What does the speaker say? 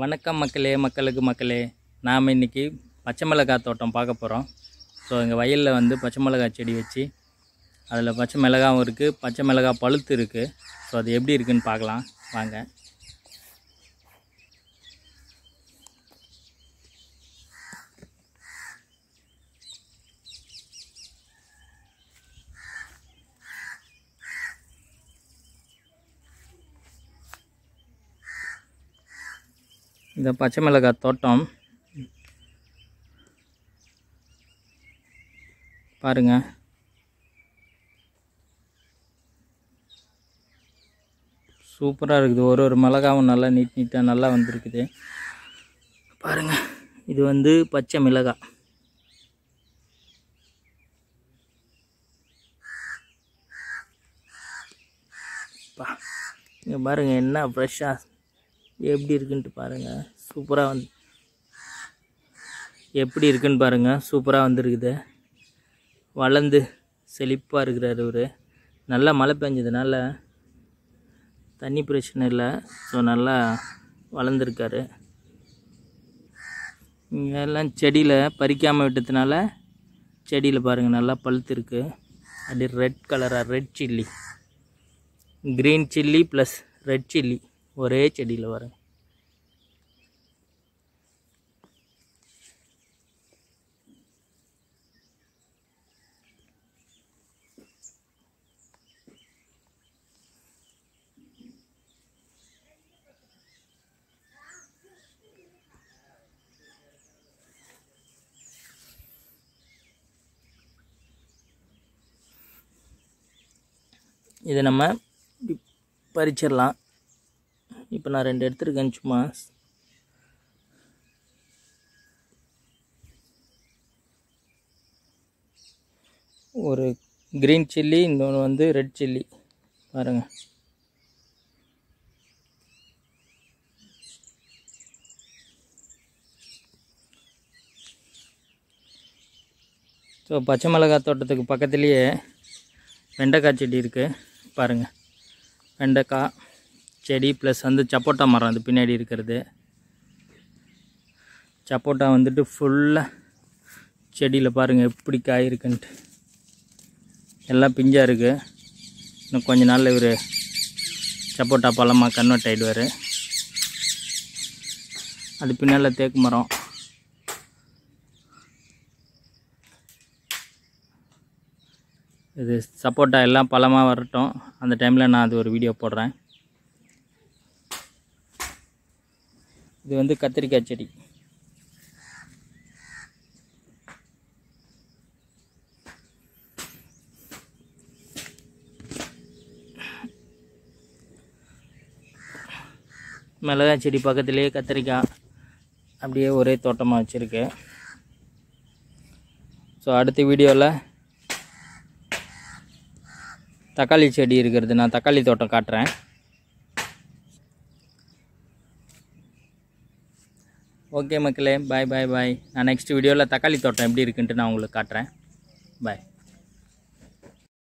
வணக்கம் மக்களே மக்களுக்கு மக்களே நாம் இன்றைக்கி பச்சை மிளகாய் தோட்டம் பார்க்க போகிறோம் ஸோ எங்கள் வயலில் வந்து பச்சை மிளகாய் செடி வச்சு அதில் பச்சை மிளகாவும் இருக்குது பச்சை மிளகாய் பழுத்து இருக்குது ஸோ அது எப்படி இருக்குதுன்னு பார்க்கலாம் வாங்க இந்த பச்சை மிளகாய் தோட்டம் பாருங்க சூப்பராக இருக்குது ஒரு ஒரு மிளகாவும் நல்லா நீட் நீட்டாக நல்லா வந்திருக்குது பாருங்கள் இது வந்து பச்சை மிளகாய் இங்கே பாருங்கள் என்ன ஃப்ரெஷ்ஷாக எப்படி இருக்குன்ட்டு பாருங்கள் சூப்பராக வந்து எப்படி இருக்குன்னு பாருங்கள் சூப்பராக வந்துருக்குது வளர்ந்து செழிப்பாக இருக்கிறார் இவர் நல்லா மழை பெஞ்சதுனால தண்ணி பிரச்சனை இல்லை ஸோ நல்லா வளர்ந்துருக்காரு இங்கெல்லாம் செடியில் பறிக்காமல் விட்டதுனால செடியில் பாருங்கள் நல்லா பழுத்து இருக்குது அப்படி ரெட் கலராக red chilli green chilli plus red chilli ஒரே செடியில் வரும் இதை நம்ம பறிச்சிடலாம் இப்போ நான் ரெண்டு எடுத்துருக்கேன் சும்மா ஒரு க்ரீன் சில்லி இன்னொன்று வந்து ரெட் சில்லி பாருங்கள் ஸோ பச்சை மிளகாய் தோட்டத்துக்கு பக்கத்துலேயே வெண்டைக்காய் செடி இருக்குது பாருங்கள் வெண்டைக்காய் செடி ப்ளஸ் வந்து சப்போட்டா மரம் அது பின்னாடி இருக்கிறது சப்போட்டா வந்துட்டு ஃபுல்லாக செடியில் பாருங்கள் எப்படி காய் இருக்குன்ட்டு எல்லாம் பிஞ்சாக இருக்குது இன்னும் கொஞ்ச நாளில் இவர் சப்போட்டா பழமாக கன்வெர்ட் ஆகிடுவார் அது பின்னால் தேக்கு மரம் இது சப்போட்டா எல்லாம் பழமாக வரட்டும் அந்த டைமில் நான் அது ஒரு வீடியோ போடுறேன் இது வந்து கத்திரிக்காய் செடி மிளகாய் செடி பக்கத்துலேயே கத்திரிக்காய் அப்படியே ஒரே தோட்டமாக வச்சுருக்கேன் ஸோ அடுத்த வீடியோவில் தக்காளி செடி இருக்கிறது நான் தக்காளி தோட்டம் காட்டுறேன் ஓகே மக்களே பாய் பாய் பாய் நான் நெக்ஸ்ட் வீடியோவில் தக்காளி தோட்டம் எப்படி இருக்குன்ட்டு நான் உங்களுக்கு காட்டுறேன் பாய்